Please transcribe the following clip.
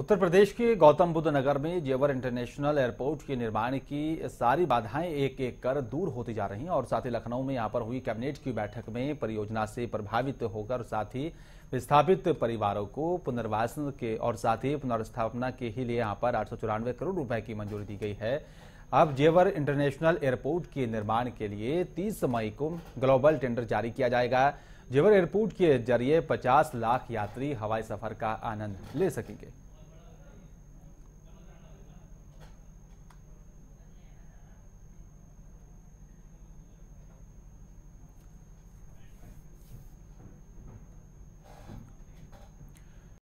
उत्तर प्रदेश के गौतम बुद्ध नगर में जेवर इंटरनेशनल एयरपोर्ट के निर्माण की सारी बाधाएं एक एक कर दूर होती जा रही हैं और साथ ही लखनऊ में यहां पर हुई कैबिनेट की बैठक में परियोजना से प्रभावित होकर साथ ही विस्थापित परिवारों को पुनर्वासन के और साथ ही पुनर्स्थापना के ही लिए यहां पर आठ करोड़ रुपए की मंजूरी दी गई है अब जेवर इंटरनेशनल एयरपोर्ट के निर्माण के लिए तीस मई को ग्लोबल टेंडर जारी किया जाएगा जेवर एयरपोर्ट के जरिए 50 लाख यात्री हवाई सफर का आनंद ले सकेंगे